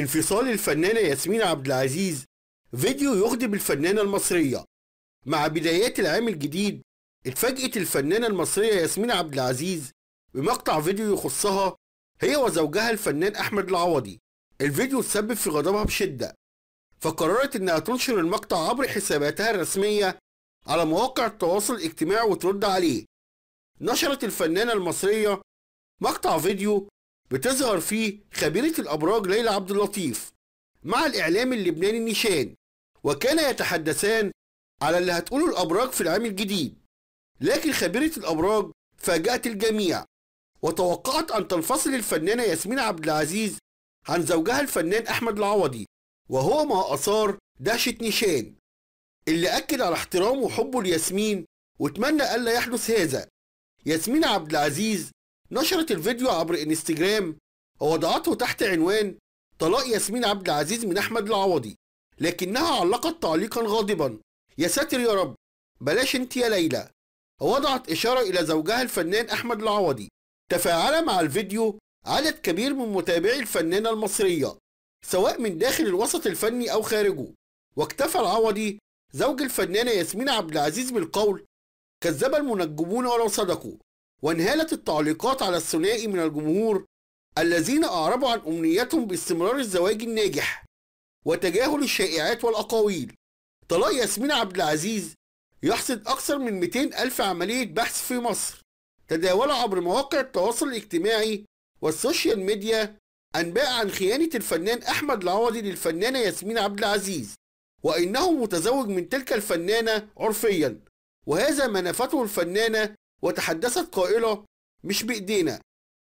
انفصال الفنانة ياسمين عبد العزيز فيديو يغضب الفنانة المصرية مع بدايات العام الجديد اتفاجئت الفنانة المصرية ياسمين عبد العزيز بمقطع فيديو يخصها هي وزوجها الفنان أحمد العوضي الفيديو تسبب في غضبها بشدة فقررت إنها تنشر المقطع عبر حساباتها الرسمية على مواقع التواصل الاجتماعي وترد عليه نشرت الفنانة المصرية مقطع فيديو بتظهر فيه خبيرة الأبراج ليلى عبد اللطيف مع الإعلام اللبناني نيشان وكان يتحدثان على اللي هتقوله الأبراج في العام الجديد لكن خبيرة الأبراج فاجأت الجميع وتوقعت أن تنفصل الفنانة ياسمين عبد العزيز عن زوجها الفنان أحمد العوضي وهو ما أثار دهشة نيشان اللي أكد على احترامه وحبه لياسمين واتمنى ألا يحدث هذا ياسمين عبد العزيز نشرت الفيديو عبر انستجرام ووضعته تحت عنوان طلاق ياسمين عبد العزيز من أحمد العوضي لكنها علقت تعليقا غاضبا يا ساتر يا رب بلاش انت يا ليلى ووضعت إشارة إلى زوجها الفنان أحمد العوضي تفاعل مع الفيديو عدد كبير من متابعي الفنانة المصرية سواء من داخل الوسط الفني أو خارجه واكتفى العوضي زوج الفنانة ياسمين عبد العزيز بالقول كذب المنجمون ولو صدقوا وانهالت التعليقات على الثنائي من الجمهور الذين أعربوا عن أمنيتهم باستمرار الزواج الناجح وتجاهل الشائعات والأقاويل طلاق ياسمين عبد العزيز يحصد أكثر من 200 ألف عملية بحث في مصر تداول عبر مواقع التواصل الاجتماعي والسوشيال ميديا أنباء عن خيانة الفنان أحمد العوضي للفنانة ياسمين عبد العزيز وإنه متزوج من تلك الفنانة عرفيا وهذا ما نفته الفنانة وتحدثت قائلة مش بإيدينا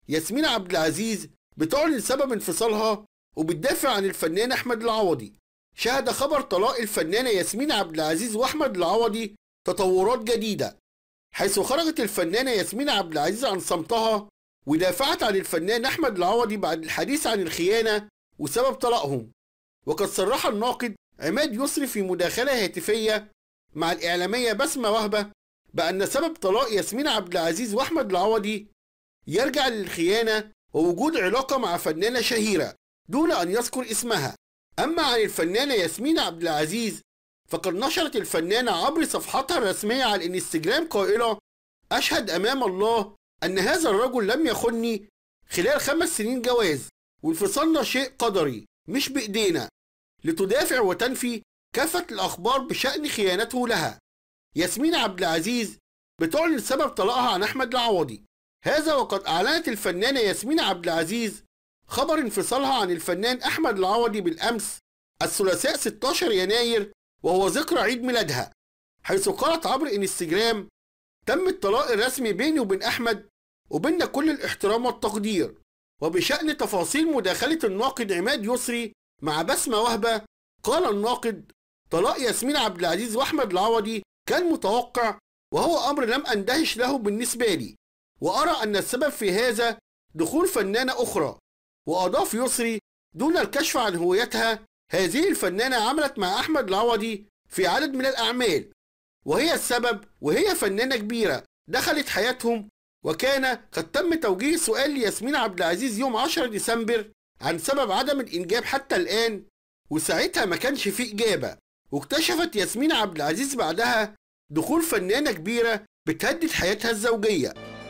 ياسمين عبد العزيز بتعلن سبب انفصالها وبتدافع عن الفنان أحمد العوضي شهد خبر طلاق الفنانة ياسمين عبد العزيز وأحمد العوضي تطورات جديدة حيث خرجت الفنانة ياسمين عبد العزيز عن صمتها ودافعت عن الفنان أحمد العوضي بعد الحديث عن الخيانة وسبب طلاقهم وقد صرح الناقد عماد يسري في مداخلة هاتفية مع الإعلامية بسمة وهبة بأن سبب طلاق ياسمين عبد العزيز وأحمد العوضي يرجع للخيانة ووجود علاقة مع فنانة شهيرة دون أن يذكر اسمها أما عن الفنانة ياسمين عبد العزيز فقد نشرت الفنانة عبر صفحتها الرسمية على الانستجرام قائلة أشهد أمام الله أن هذا الرجل لم يخني خلال خمس سنين جواز وانفصلنا شيء قدري مش بإيدينا لتدافع وتنفي كافة الأخبار بشأن خيانته لها ياسمين عبد العزيز بتعلن سبب طلاقها عن أحمد العوضي هذا وقد أعلنت الفنانة ياسمين عبد العزيز خبر انفصالها عن الفنان أحمد العوضي بالأمس الثلاثاء 16 يناير وهو ذكرى عيد ميلادها حيث قالت عبر انستجرام تم الطلاق الرسمي بيني وبين أحمد وبيننا كل الاحترام والتقدير وبشأن تفاصيل مداخلة الناقد عماد يسري مع بسمة وهبة قال الناقد طلاق ياسمين عبد العزيز واحمد العوضي كان متوقع وهو أمر لم أندهش له بالنسبة لي وأرى أن السبب في هذا دخول فنانة أخرى وأضاف يسري دون الكشف عن هويتها هذه الفنانة عملت مع أحمد العوضي في عدد من الأعمال وهي السبب وهي فنانة كبيرة دخلت حياتهم وكان قد تم توجيه سؤال لياسمين عبد العزيز يوم 10 ديسمبر عن سبب عدم الإنجاب حتى الآن وساعتها ما كانش في إجابة واكتشفت ياسمين عبد العزيز بعدها دخول فنانة كبيرة بتهدد حياتها الزوجية